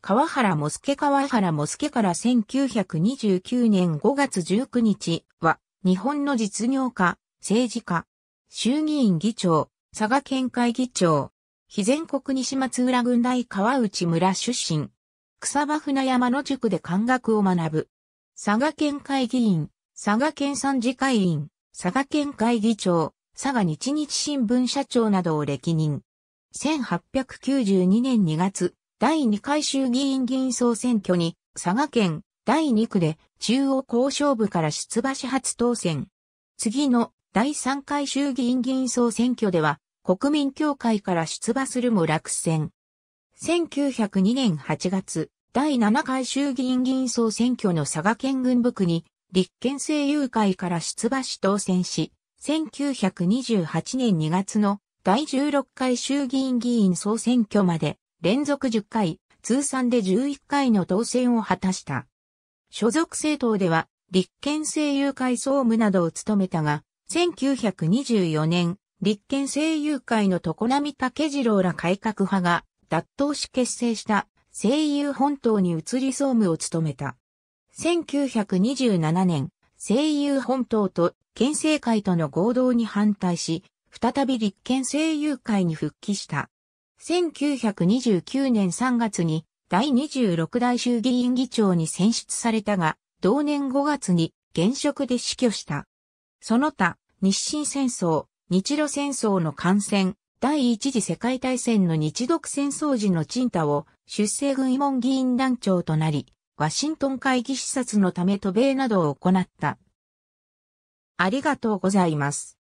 川原もすけ川原もすけから1929年5月19日は、日本の実業家、政治家、衆議院議長、佐賀県会議長、非全国西松浦郡大川内村出身、草場船山の塾で漢学を学ぶ。佐賀県会議員、佐賀県参事会員、佐賀県会議長、佐賀日日新聞社長などを歴任。1892年2月、第2回衆議院議員総選挙に、佐賀県第2区で中央交渉部から出馬し初当選。次の第3回衆議院議員総選挙では、国民協会から出馬するも落選。1902年8月、第7回衆議院議員総選挙の佐賀県軍部区に、立憲政友会から出馬し当選し、1928年2月の第16回衆議院議員総選挙まで連続10回、通算で11回の当選を果たした。所属政党では、立憲政友会総務などを務めたが、1924年、立憲政友会の常並武次郎ら改革派が脱党し結成した政友本党に移り総務を務めた。1927年、政友本党と県政会との合同に反対し、再び立憲政友会に復帰した。1929年3月に第26代衆議院議長に選出されたが、同年5月に現職で死去した。その他、日清戦争、日露戦争の感染、第一次世界大戦の日独戦争時の賃貸を出生軍慰問議員団長となり、ワシントン会議視察のため渡米などを行った。ありがとうございます。